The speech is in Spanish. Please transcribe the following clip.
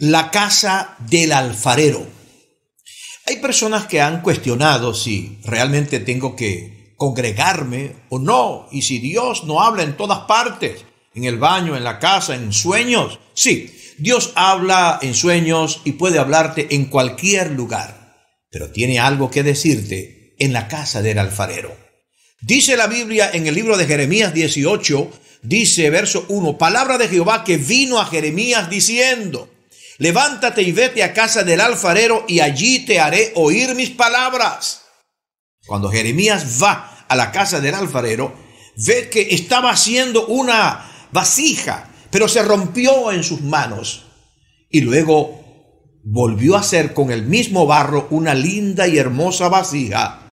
la casa del alfarero. Hay personas que han cuestionado si realmente tengo que congregarme o no, y si Dios no habla en todas partes, en el baño, en la casa, en sueños. Sí, Dios habla en sueños y puede hablarte en cualquier lugar, pero tiene algo que decirte en la casa del alfarero. Dice la Biblia en el libro de Jeremías 18, dice verso 1, palabra de Jehová que vino a Jeremías diciendo, levántate y vete a casa del alfarero y allí te haré oír mis palabras. Cuando Jeremías va a la casa del alfarero, ve que estaba haciendo una vasija, pero se rompió en sus manos. Y luego volvió a hacer con el mismo barro una linda y hermosa vasija